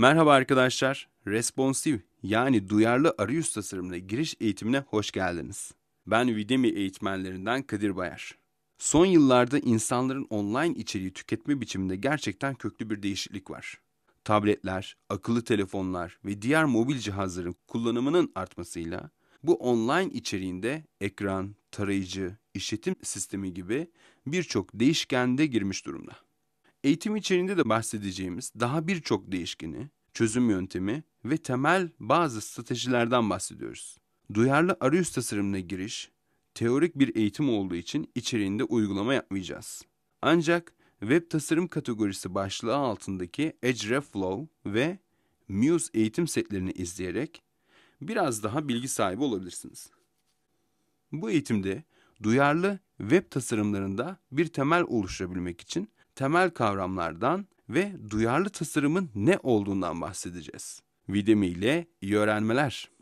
Merhaba arkadaşlar, responsive yani duyarlı arayüz tasarımına giriş eğitimine hoş geldiniz. Ben Udemy eğitmenlerinden Kadir Bayar. Son yıllarda insanların online içeriği tüketme biçiminde gerçekten köklü bir değişiklik var. Tabletler, akıllı telefonlar ve diğer mobil cihazların kullanımının artmasıyla bu online içeriğinde ekran, tarayıcı, işletim sistemi gibi birçok değişkende girmiş durumda. Eğitim içeriğinde de bahsedeceğimiz daha birçok değişkeni, çözüm yöntemi ve temel bazı stratejilerden bahsediyoruz. Duyarlı arayüz tasarımına giriş, teorik bir eğitim olduğu için içeriğinde uygulama yapmayacağız. Ancak web tasarım kategorisi başlığı altındaki Edge Reflow ve Muse eğitim setlerini izleyerek biraz daha bilgi sahibi olabilirsiniz. Bu eğitimde duyarlı web tasarımlarında bir temel oluşturabilmek için temel kavramlardan ve duyarlı tasarımın ne olduğundan bahsedeceğiz. Videmi ile iyi öğrenmeler.